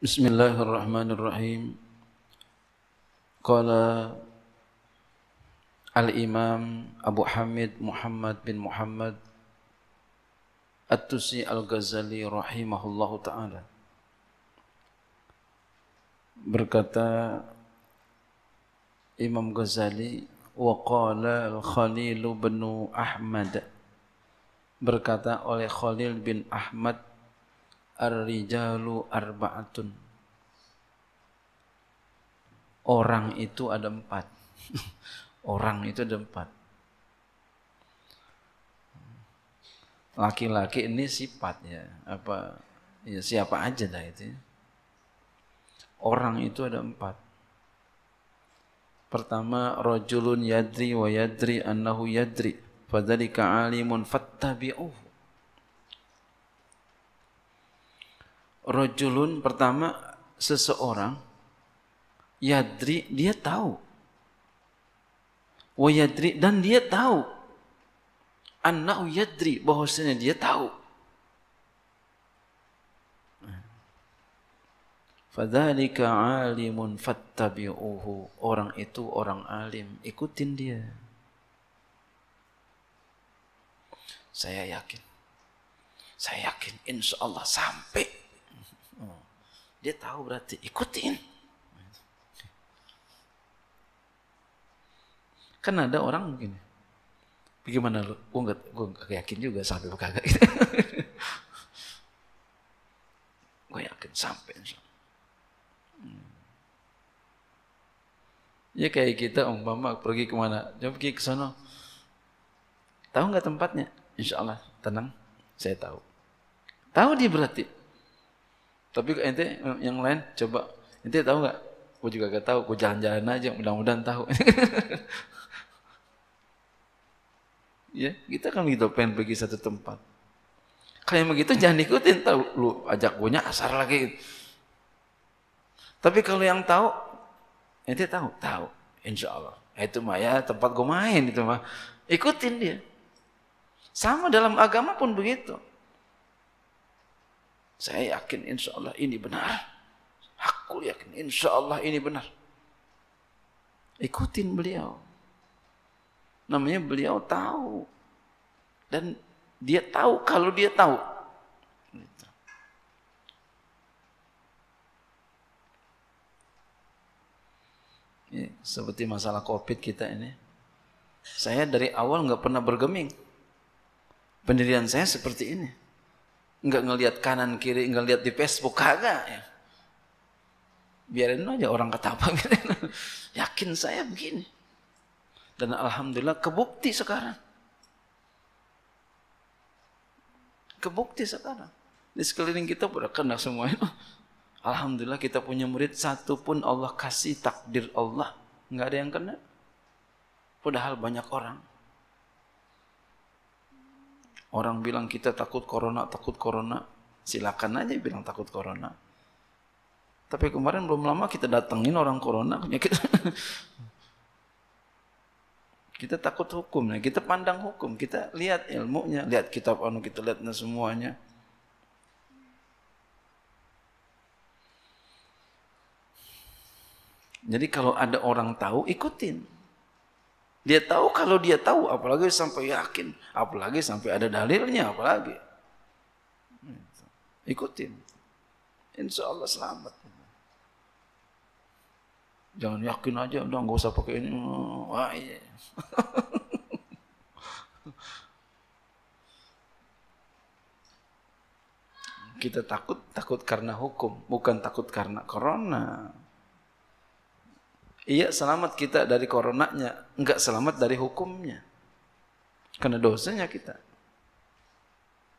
Bismillahirrahmanirrahim. Qala Al-Imam Abu Hamid Muhammad bin Muhammad At-Tusi Al-Ghazali rahimahullahu taala. Berkata Imam Ghazali wa qala Al-Khalil bin Ahmad. Berkata oleh Khalil bin Ahmad Ar-rijalu arba'atun. Orang itu ada empat. Orang itu ada empat. Laki-laki ini sifat ya, apa ya siapa aja dah itu. Ya. Orang itu ada empat. Pertama, rojulun yadri wa yadri annahu yadri. Fadzalika alimun fattabi'uhu Rojulun pertama seseorang yadri dia tahu. Wa yadri dan dia tahu. Annahu yadri bahwasanya dia tahu. Fadzalika alimun fattabi'uhu. Orang itu orang alim, ikutin dia. Saya yakin. Saya yakin insya Allah sampai dia tahu berarti ikutin. Kan ada orang mungkin. Bagaimana lu? Gue gak, gue gak yakin juga sampai kagak. gue yakin sampai. Hmm. Ya kayak kita umpama pergi kemana? Coba pergi ke sana. Tahu nggak tempatnya? Insya Allah tenang, saya tahu. Tahu dia berarti tapi ente yang lain coba ente tahu nggak? Gue juga gak tahu. Gue jalan-jalan aja. Mudah-mudahan tahu. ya kita kan gitu pengen pergi satu tempat. Kayak begitu jangan ikutin tahu lu ajak gue nyasar lagi. Tapi kalau yang tahu, ente tahu, tahu, insya Allah. Ya, itu mah ya tempat gue main itu mah. Ikutin dia. Sama dalam agama pun begitu. Saya yakin insya Allah ini benar. Aku yakin insya Allah ini benar. Ikutin beliau. Namanya beliau tahu. Dan dia tahu kalau dia tahu. Gitu. Ini seperti masalah COVID kita ini. Saya dari awal nggak pernah bergeming. Pendirian saya seperti ini nggak ngelihat kanan kiri, nggak lihat di Facebook kagak ya. Biarin aja orang kata apa biarin Yakin saya begini. Dan alhamdulillah kebukti sekarang. Kebukti sekarang. Di sekeliling kita udah kena semua itu. Alhamdulillah kita punya murid satu pun Allah kasih takdir Allah nggak ada yang kena. Padahal banyak orang Orang bilang kita takut corona, takut corona. Silakan aja bilang takut corona. Tapi kemarin belum lama kita datengin orang corona ya kita takut hukum, ya, kita pandang hukum, kita lihat ilmunya, lihat kitab anu kita lihat semuanya. Jadi kalau ada orang tahu ikutin. Dia tahu kalau dia tahu, apalagi sampai yakin, apalagi sampai ada dalilnya, apalagi. Ikutin. Insya Allah selamat. Jangan yakin aja, udah nggak usah pakai ini. Wah, iya. Kita takut, takut karena hukum, bukan takut karena corona. Iya selamat kita dari coronanya, enggak selamat dari hukumnya. Karena dosanya kita.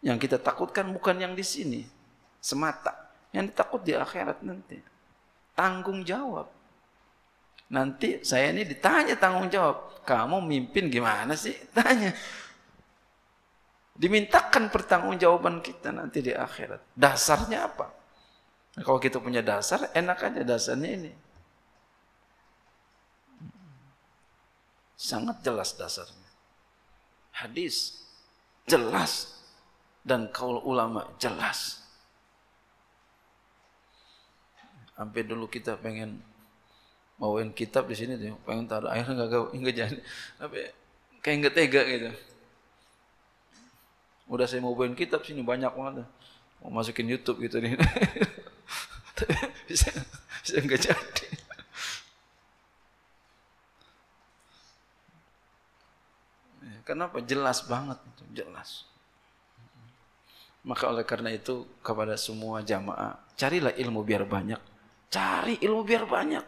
Yang kita takutkan bukan yang di sini semata. Yang ditakut di akhirat nanti. Tanggung jawab. Nanti saya ini ditanya tanggung jawab. Kamu mimpin gimana sih? Tanya. Dimintakan pertanggungjawaban kita nanti di akhirat. Dasarnya apa? Nah, kalau kita punya dasar, enak aja dasarnya ini. Sangat jelas dasarnya. Hadis jelas dan kaul ulama jelas. Sampai dulu kita pengen bawain kitab di sini tuh, pengen taruh air gak enggak jadi, tapi kayak enggak tega gitu. Udah saya mau bawain kitab sini banyak banget, mau masukin YouTube gitu nih, bisa bisa enggak jadi. Kenapa? Jelas banget jelas. Maka oleh karena itu kepada semua jamaah, carilah ilmu biar banyak. Cari ilmu biar banyak.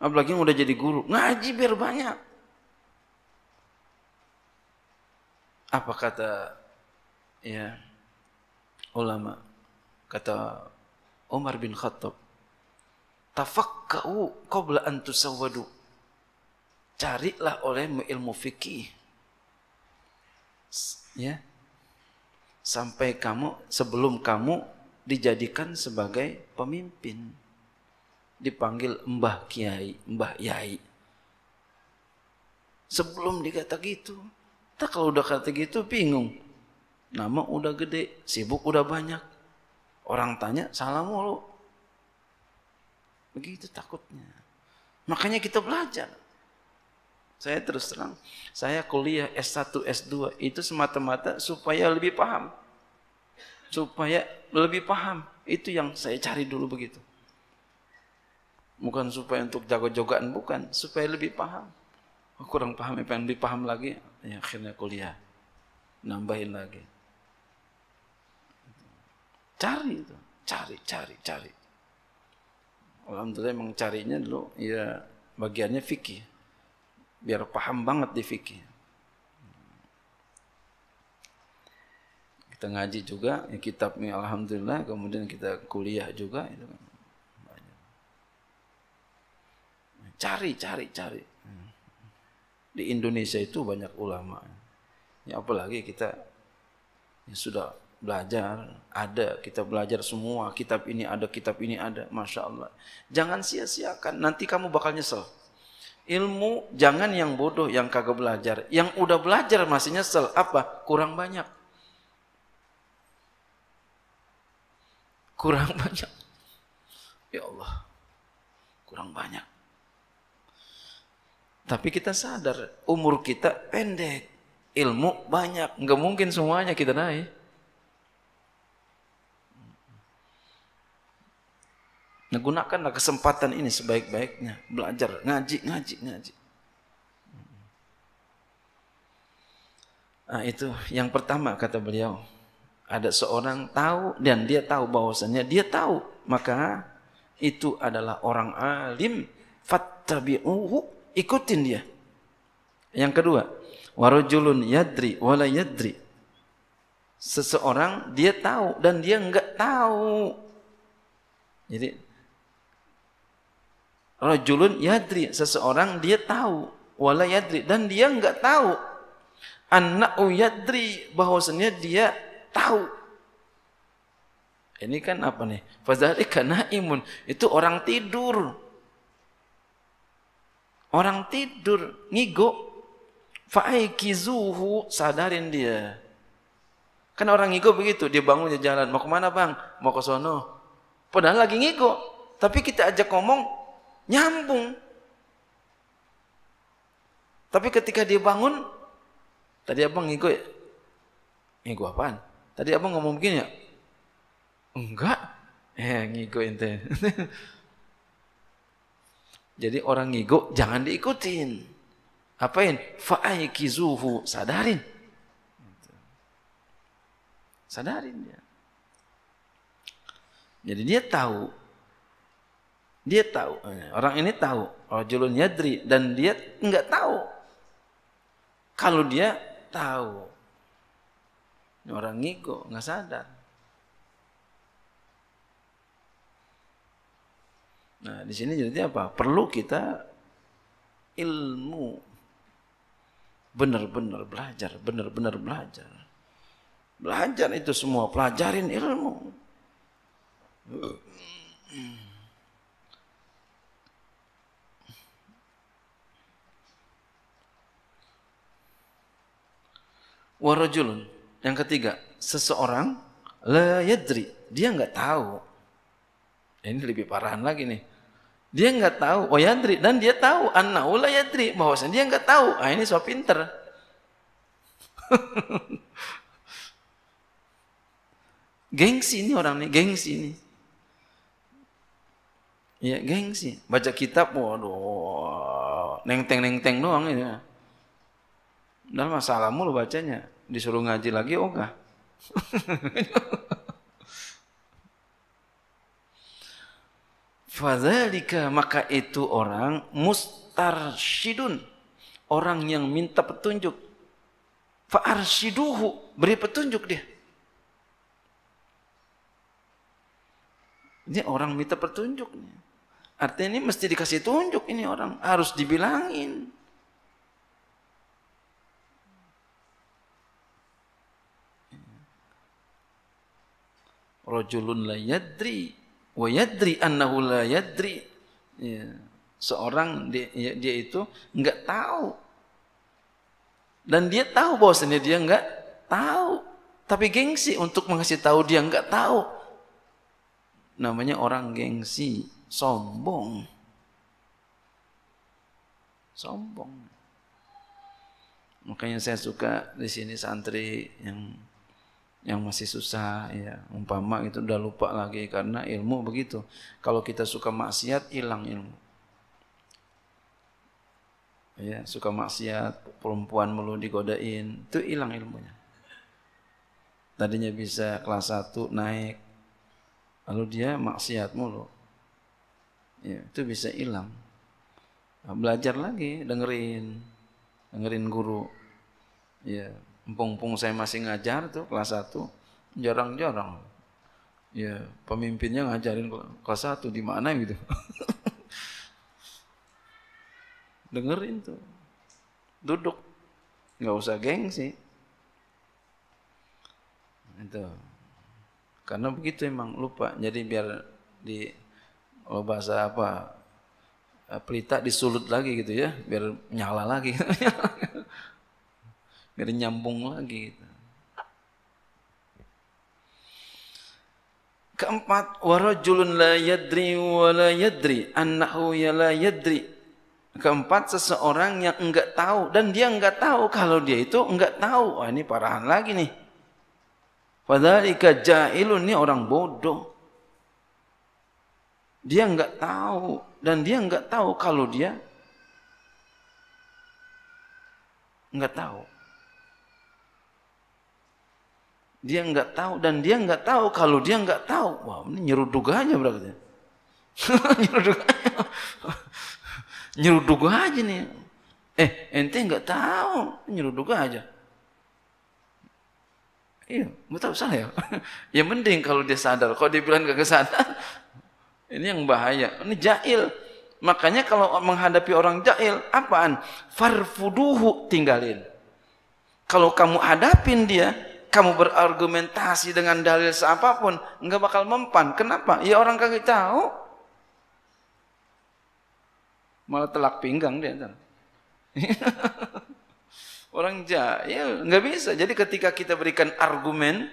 Apalagi yang udah jadi guru, ngaji biar banyak. Apa kata ya ulama kata Umar bin Khattab tafakkau qabla an tusawwadu carilah olehmu ilmu fikih. Ya. Sampai kamu sebelum kamu dijadikan sebagai pemimpin. Dipanggil Mbah Kiai, Mbah Yai. Sebelum dikata gitu. Tak kalau udah kata gitu bingung. Nama udah gede, sibuk udah banyak. Orang tanya salam mulu. Begitu takutnya. Makanya kita belajar. Saya terus terang, saya kuliah S1, S2 itu semata-mata supaya lebih paham. Supaya lebih paham. Itu yang saya cari dulu begitu. Bukan supaya untuk jago-jogaan, bukan. Supaya lebih paham. Oh, kurang paham, ya pengen lebih paham lagi. Ya, akhirnya kuliah. Nambahin lagi. Cari itu. Cari, cari, cari. Alhamdulillah emang carinya dulu ya bagiannya fikih biar paham banget di fikih. Kita ngaji juga ya kitabnya alhamdulillah kemudian kita kuliah juga itu kan. Cari, cari, cari. Di Indonesia itu banyak ulama. Ya apalagi kita yang sudah belajar, ada kita belajar semua, kitab ini ada, kitab ini ada, masya Allah. Jangan sia-siakan, nanti kamu bakal nyesel. Ilmu jangan yang bodoh yang kagak belajar. Yang udah belajar masih nyesel. Apa? Kurang banyak. Kurang banyak. Ya Allah. Kurang banyak. Tapi kita sadar umur kita pendek. Ilmu banyak. Nggak mungkin semuanya kita naik. Nah, gunakanlah kesempatan ini sebaik-baiknya. Belajar, ngaji, ngaji, ngaji. Nah, itu yang pertama kata beliau. Ada seorang tahu dan dia tahu bahwasannya dia tahu. Maka itu adalah orang alim. Fattabi'uhu, ikutin dia. Yang kedua, warujulun yadri wala yadri. Seseorang dia tahu dan dia enggak tahu. Jadi Rajulun yadri, seseorang dia tahu, wala yadri dan dia enggak tahu. Annahu yadri bahwasanya dia tahu. Ini kan apa nih? Fadzalika naimun, itu orang tidur. Orang tidur, ngigo. faikizuhu sadarin dia. Kan orang ngigo begitu, dia bangunnya jalan. Mau kemana bang? Mau ke sono. Padahal lagi ngigo. Tapi kita ajak ngomong, Nyambung. Tapi ketika dia bangun, tadi abang ngikut, ya? ngikut apaan? Tadi abang ngomong begini ya? Enggak. Eh, ngikut ente. Jadi orang ngikut jangan diikutin. Apain? Fa'aikizuhu, sadarin. Sadarin dia. Jadi dia tahu dia tahu. Oh, iya. Orang ini tahu. Rajulun yadri. Dan dia nggak tahu. Kalau dia tahu. Orang ngigo, nggak sadar. Nah, di sini jadi apa? Perlu kita ilmu. Benar-benar belajar, benar-benar belajar. Belajar itu semua, pelajarin ilmu. uh. warajulun. Yang ketiga, seseorang la yadri, dia nggak tahu. Ya, ini lebih parahan lagi nih. Dia nggak tahu, oh yadri, dan dia tahu, annahu la yadri, bahwasanya dia nggak tahu. Ah ini so pinter. gengsi ini orang nih gengsi ini. Ya, gengsi. Baca kitab, waduh, nengteng-nengteng doang ya. Dan masalahmu lo bacanya disuruh ngaji lagi oh enggak. Fadzalika maka itu orang mustarsyidun. Orang yang minta petunjuk. Fa'arsyiduhu. Beri petunjuk dia. Ini orang minta petunjuknya, Artinya ini mesti dikasih tunjuk ini orang. Harus dibilangin. Rojulun la yadri wa yadri annahu la yadri. Ya. Seorang dia, ya, dia itu enggak tahu. Dan dia tahu bahwasanya dia enggak tahu. Tapi gengsi untuk mengasih tahu dia enggak tahu. Namanya orang gengsi, sombong. Sombong. Makanya saya suka di sini santri yang yang masih susah ya umpama itu udah lupa lagi karena ilmu begitu kalau kita suka maksiat hilang ilmu ya suka maksiat perempuan melu digodain itu hilang ilmunya tadinya bisa kelas 1 naik lalu dia maksiat mulu ya itu bisa hilang belajar lagi dengerin dengerin guru ya Mumpung saya masih ngajar tuh kelas 1, jarang-jarang. Ya, pemimpinnya ngajarin kelas 1 di mana gitu. Dengerin tuh. Duduk. nggak usah gengsi. Itu. Karena begitu emang lupa. Jadi biar di oh bahasa apa eh, pelita disulut lagi gitu ya biar nyala lagi Gak nyambung lagi. Gitu. Keempat, warajulun la yadri wa la yadri annahu ya la yadri. Keempat, seseorang yang enggak tahu dan dia enggak tahu kalau dia itu enggak tahu. Wah, ini parahan lagi nih. padahal Fadzalika jahilun ini orang bodoh. Dia enggak tahu dan dia enggak tahu kalau dia enggak tahu. Dia nggak tahu dan dia nggak tahu kalau dia nggak tahu. Wah, ini nyeruduk aja berarti. nyeruduk aja. nyeruduk aja nih. Eh, ente nggak tahu, nyeruduk aja. Iya, mau tahu salah ya. ya mending kalau dia sadar. Kalau dia bilang gak sadar, ini yang bahaya. Ini jahil. Makanya kalau menghadapi orang jahil, apaan? Farfuduhu tinggalin. Kalau kamu hadapin dia, kamu berargumentasi dengan dalil seapapun, nggak bakal mempan. Kenapa? Ya orang kagak tahu. Malah telak pinggang dia. orang jahil, ya, nggak bisa. Jadi ketika kita berikan argumen,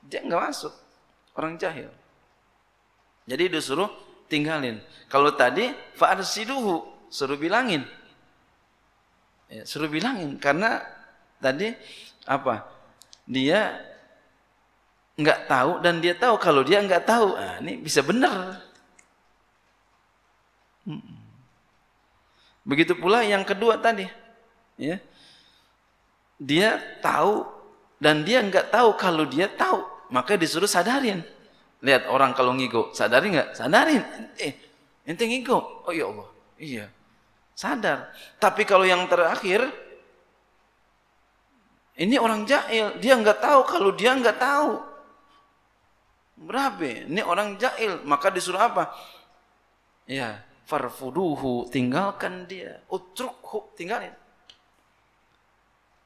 dia nggak masuk. Orang jahil. Jadi disuruh tinggalin. Kalau tadi, fa'arsiduhu, suruh bilangin. Ya, suruh bilangin, karena tadi apa dia nggak tahu dan dia tahu kalau dia nggak tahu nah, ini bisa benar begitu pula yang kedua tadi ya dia tahu dan dia nggak tahu kalau dia tahu maka disuruh sadarin lihat orang kalau ngigo sadarin nggak sadarin eh ente ngigo oh ya Allah iya sadar tapi kalau yang terakhir ini orang jahil, dia nggak tahu kalau dia nggak tahu. Berabe, Ini orang jahil, maka disuruh apa? Ya, farfuduhu, tinggalkan dia. Utrukhu, tinggalin.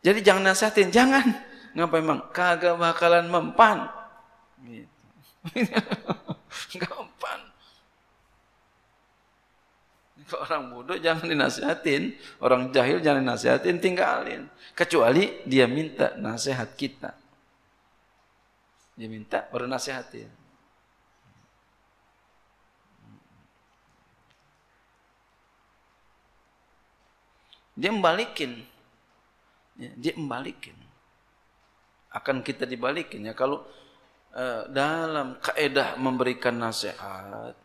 Jadi jangan nasihatin, jangan. Ngapa emang? Kagak bakalan mempan. Gitu. mempan. Orang bodoh jangan dinasihatin, orang jahil jangan dinasihatin, tinggalin. Kecuali dia minta nasihat kita. Dia minta baru nasihatin. Dia membalikin. Ya, dia membalikin. Akan kita dibalikin ya kalau eh, dalam kaedah memberikan nasihat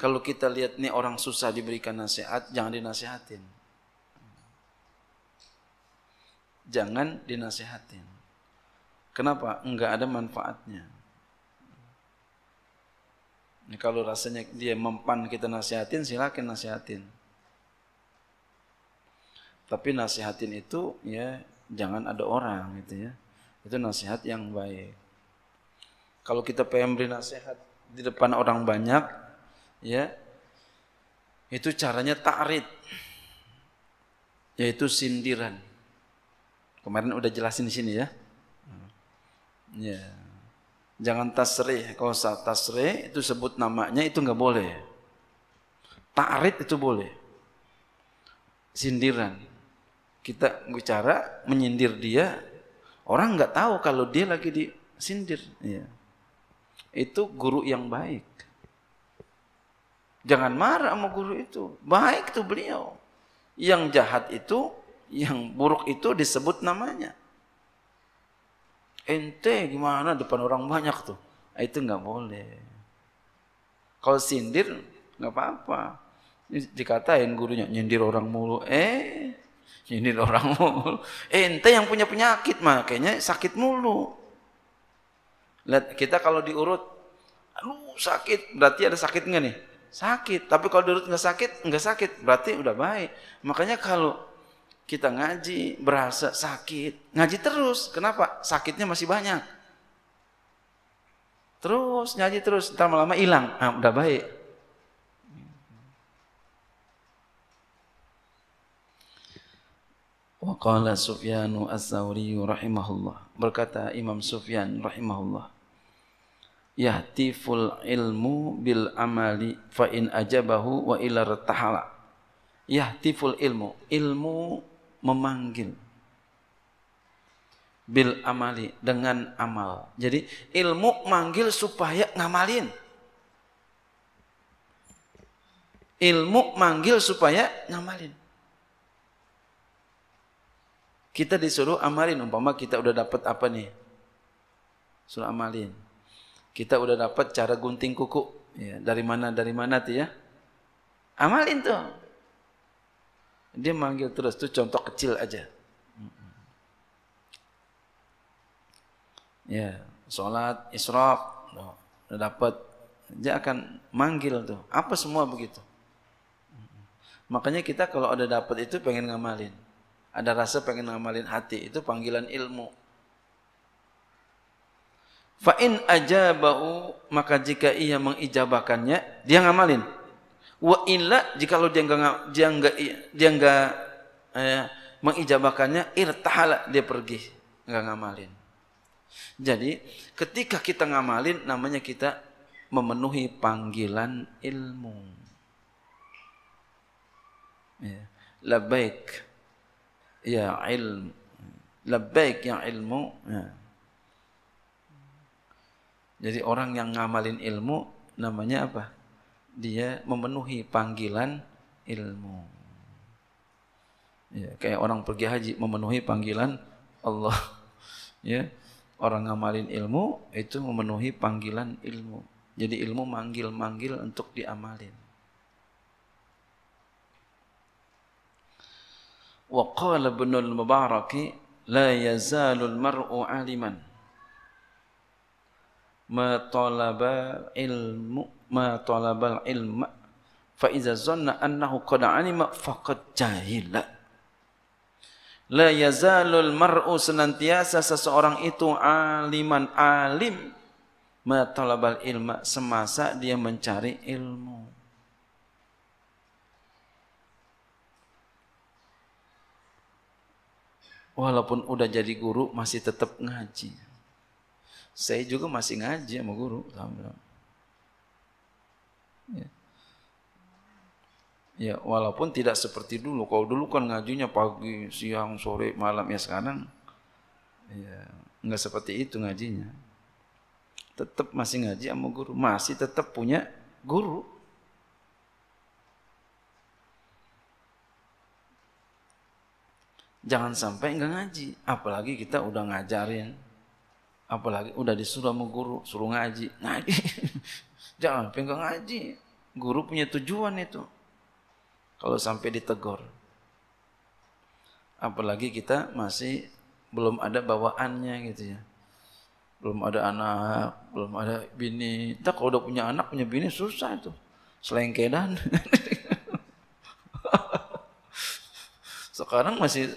kalau kita lihat nih orang susah diberikan nasihat, jangan dinasehatin. Jangan dinasehatin. Kenapa? Enggak ada manfaatnya. Ini nah, kalau rasanya dia mempan kita nasihatin, silakan nasihatin. Tapi nasihatin itu ya jangan ada orang gitu ya. Itu nasihat yang baik. Kalau kita pengen beri nasihat di depan orang banyak, ya itu caranya ta'rid yaitu sindiran kemarin udah jelasin di sini ya ya jangan tasri kalau tasri itu sebut namanya itu nggak boleh ta'rid itu boleh sindiran kita bicara menyindir dia orang nggak tahu kalau dia lagi disindir ya. itu guru yang baik Jangan marah sama guru itu. Baik tuh beliau. Yang jahat itu, yang buruk itu disebut namanya. Ente gimana depan orang banyak tuh. Nah, itu nggak boleh. Kalau sindir nggak apa-apa. Dikatain gurunya nyindir orang mulu. Eh, nyindir orang mulu. Eh, ente yang punya penyakit makanya sakit mulu. Lihat kita kalau diurut, aduh sakit. Berarti ada sakit nggak nih? sakit. Tapi kalau dirut nggak sakit, nggak sakit, berarti udah baik. Makanya kalau kita ngaji berasa sakit, ngaji terus. Kenapa? Sakitnya masih banyak. Terus ngaji terus, entar lama-lama hilang. Ah, udah baik. Wa qala Sufyanu ats rahimahullah. Berkata Imam Sufyan rahimahullah yahtiful ilmu bil amali fa in ajabahu wa ila ratahala yahtiful ilmu ilmu memanggil bil amali dengan amal jadi ilmu manggil supaya ngamalin ilmu manggil supaya ngamalin kita disuruh amalin umpama kita udah dapat apa nih suruh amalin kita udah dapat cara gunting kuku. Ya, dari mana, dari mana tuh ya. Amalin tuh. Dia manggil terus. tuh contoh kecil aja. Ya, sholat, israf. Udah dapat. Dia akan manggil tuh. Apa semua begitu. Makanya kita kalau udah dapat itu pengen ngamalin. Ada rasa pengen ngamalin hati. Itu panggilan ilmu. Fa'in ajabahu maka jika ia mengijabakannya dia ngamalin. Wa illa jika lo dia enggak dia enggak dia enggak eh, mengijabakannya irtahala dia pergi enggak ngamalin. Jadi ketika kita ngamalin namanya kita memenuhi panggilan ilmu. Ya. Labaik ya ilmu. Labaik ya ilmu. Ya. Jadi orang yang ngamalin ilmu namanya apa? Dia memenuhi panggilan ilmu. Ya, kayak orang pergi haji memenuhi panggilan Allah. Ya, orang ngamalin ilmu itu memenuhi panggilan ilmu. Jadi ilmu manggil-manggil untuk diamalin. Wa qala mubaraki mubaraki la yazalul mar'u aliman ma ilmu matalabal talabal ilma fa iza zanna annahu qad alima faqad jahila la yazalul mar'u senantiasa seseorang itu aliman alim matalabal talabal ilma semasa dia mencari ilmu walaupun udah jadi guru masih tetap ngaji. Saya juga masih ngaji sama guru. Ya. ya, walaupun tidak seperti dulu. Kalau dulu kan ngajinya pagi, siang, sore, malam. Ya sekarang ya, nggak seperti itu ngajinya. Tetap masih ngaji sama guru. Masih tetap punya guru. Jangan sampai nggak ngaji, apalagi kita udah ngajarin apalagi udah disuruh sama guru suruh ngaji ngaji jangan pengen ngaji guru punya tujuan itu kalau sampai ditegur apalagi kita masih belum ada bawaannya gitu ya belum ada anak belum ada bini tak kalau udah punya anak punya bini susah itu selengkedan sekarang masih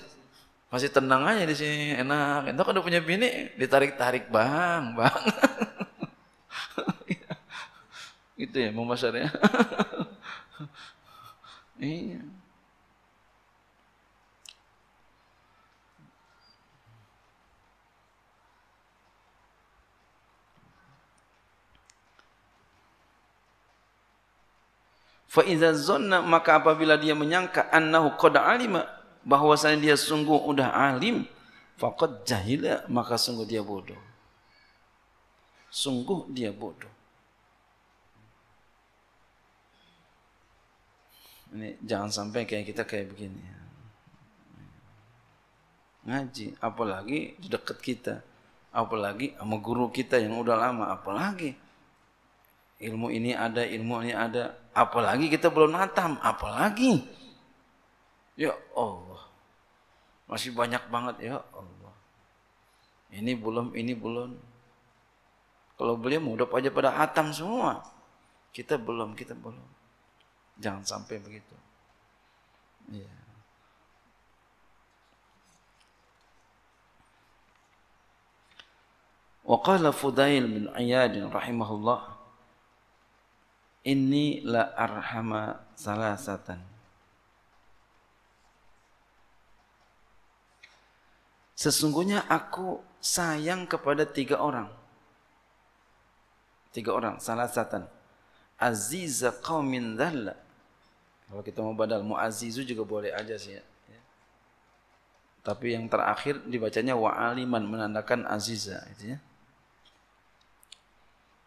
masih tenang aja di sini enak entah kan udah punya bini ditarik tarik bang bang gitu ya mau masarnya iya Fa zonna maka apabila dia menyangka annahu qad alima bahwasanya dia sungguh udah alim, faqad jahila, maka sungguh dia bodoh. Sungguh dia bodoh. Ini jangan sampai kayak kita kayak begini. Ngaji, apalagi dekat kita, apalagi sama guru kita yang udah lama, apalagi ilmu ini ada, ilmu ini ada, apalagi kita belum natam, apalagi ya Allah. Masih banyak banget ya Allah. Ini belum, ini belum. Kalau beliau mudah aja pada hatam semua. Kita belum, kita belum. Jangan sampai begitu. Iya. Yeah. وقال bin بن عياد rahimahullah. الله la لا sesungguhnya aku sayang kepada tiga orang. Tiga orang, salah satan. Aziza qawmin dhalla. Kalau kita mau badal, mu'azizu juga boleh aja sih. Ya. Tapi yang terakhir dibacanya wa'aliman, menandakan aziza. Gitu ya.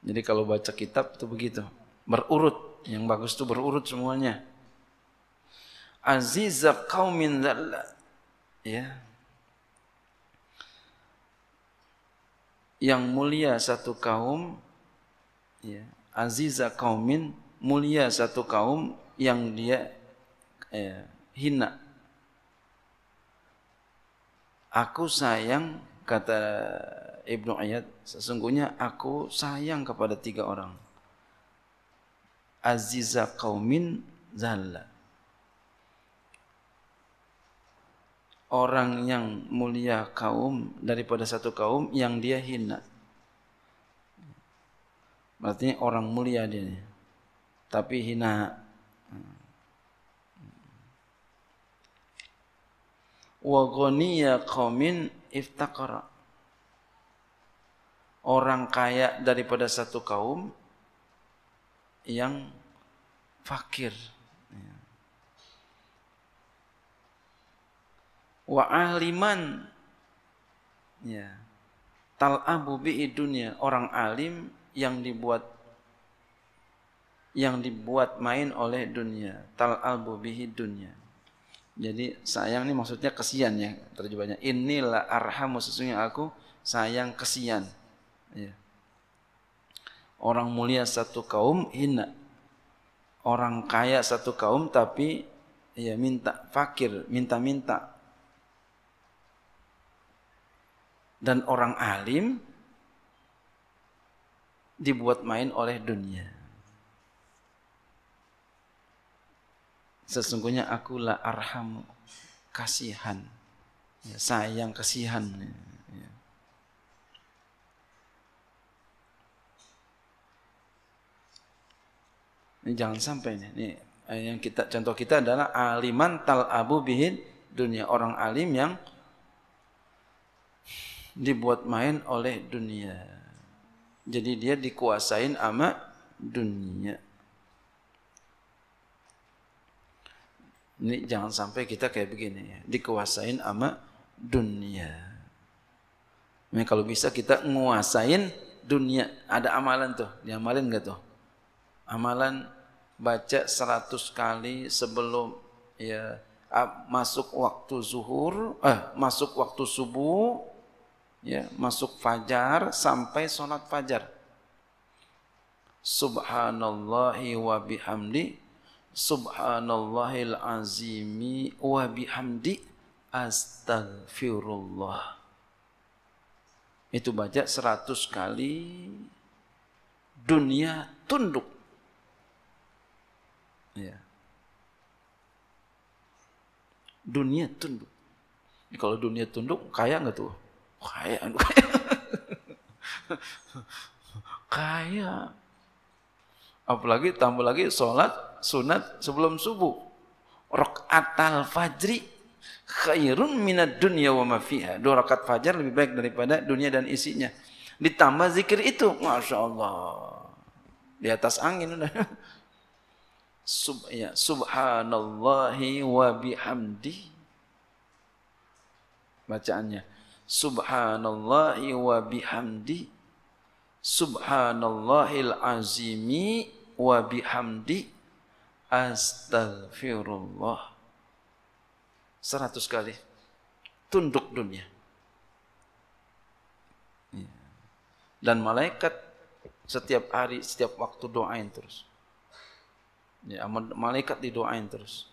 Jadi kalau baca kitab itu begitu. Berurut, yang bagus itu berurut semuanya. Aziza qawmin dhalla. Ya, yang mulia satu kaum ya, aziza kaumin mulia satu kaum yang dia ya, hina aku sayang kata Ibnu Ayyad sesungguhnya aku sayang kepada tiga orang aziza kaumin zalla orang yang mulia kaum daripada satu kaum yang dia hina. Berarti orang mulia dia tapi hina. Wa ghaniya qaumin iftaqara. Orang kaya daripada satu kaum yang fakir. wa aliman ya tal abu bi dunia orang alim yang dibuat yang dibuat main oleh dunia tal abu bihi dunia jadi sayang ini maksudnya kesian ya terjemahnya inilah arhamu sesungguhnya aku sayang kesian ya. orang mulia satu kaum hina orang kaya satu kaum tapi ya minta fakir minta-minta dan orang alim dibuat main oleh dunia. Sesungguhnya aku la arham kasihan. Ya, sayang kasihan. Ya, ya. Ini jangan sampai nih. Eh, yang kita contoh kita adalah aliman tal abu bihin dunia orang alim yang dibuat main oleh dunia. Jadi dia dikuasain sama dunia. Ini jangan sampai kita kayak begini ya, dikuasain sama dunia. Nah, kalau bisa kita nguasain dunia. Ada amalan tuh, diamalin enggak tuh? Amalan baca seratus kali sebelum ya ah, masuk waktu zuhur, eh masuk waktu subuh ya masuk fajar sampai sholat fajar subhanallahi wa bihamdi subhanallahil azimi wa bihamdi astagfirullah itu baca seratus kali dunia tunduk ya dunia tunduk kalau dunia tunduk kaya nggak tuh Kaya, kaya? kaya. Apalagi tambah lagi sholat sunat sebelum subuh. al fajri khairun minat dunya wa ma fiha. Dua rakaat fajar lebih baik daripada dunia dan isinya. Ditambah zikir itu, Masya Allah. Di atas angin udah. Sub, ya, subhanallahi wa bihamdi. Bacaannya. Subhanallah wa bihamdi Subhanallahil azimi wa bihamdi Astaghfirullah Seratus kali Tunduk dunia Dan malaikat Setiap hari, setiap waktu doain terus ya, Malaikat didoain terus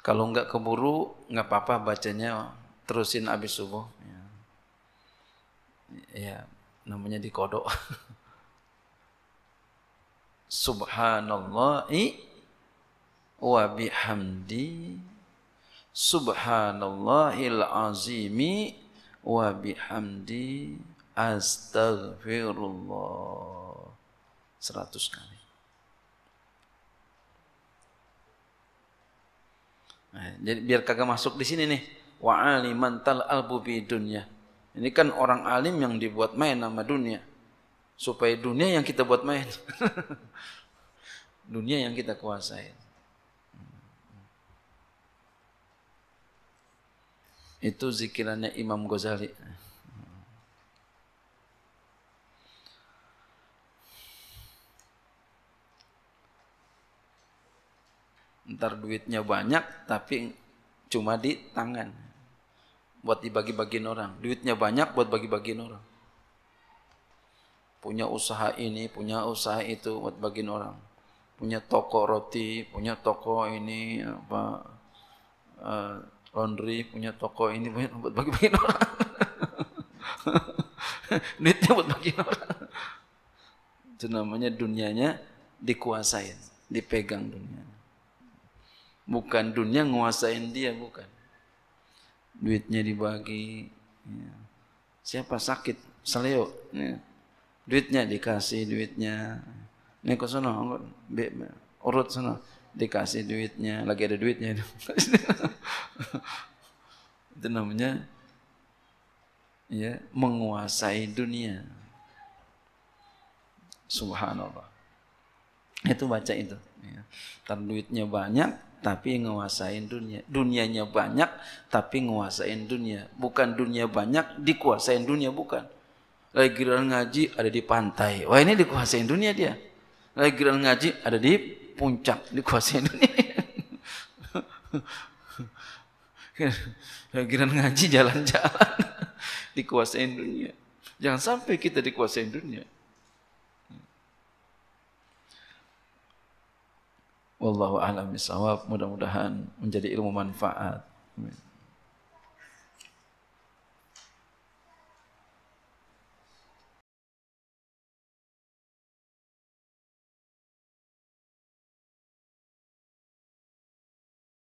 Kalau nggak keburu, nggak apa-apa bacanya terusin habis subuh. Ya, ya namanya dikodok. subhanallah wa bihamdi Subhanallahil azimi wa bihamdi astaghfirullah seratus kali. Nah, jadi biar kagak masuk di sini nih. Wa aliman tal albu bi dunya. Ini kan orang alim yang dibuat main nama dunia. Supaya dunia yang kita buat main. dunia yang kita kuasai. Itu zikirannya Imam Ghazali. ntar duitnya banyak tapi cuma di tangan buat dibagi-bagiin orang duitnya banyak buat bagi-bagiin orang punya usaha ini punya usaha itu buat bagiin orang punya toko roti punya toko ini apa eh, laundry punya toko ini buat bagi-bagiin orang duitnya buat bagiin orang itu namanya dunianya dikuasain dipegang dunianya Bukan dunia nguasain dia, bukan. Duitnya dibagi. Ya. Siapa sakit? Seleo. Ya. Duitnya dikasih duitnya. Ini ke sana, urut sana. Dikasih duitnya, lagi ada duitnya. itu namanya ya menguasai dunia. Subhanallah itu baca itu ya. Ntar duitnya banyak tapi nguasain dunia dunianya banyak tapi nguasain dunia bukan dunia banyak dikuasain dunia bukan lagi giliran ngaji ada di pantai wah ini dikuasain dunia dia lagi giliran ngaji ada di puncak dikuasain dunia lagi giliran ngaji jalan-jalan dikuasain dunia jangan sampai kita dikuasain dunia Wallahu a'lam bishawab. Mudah-mudahan menjadi ilmu manfaat. Amin.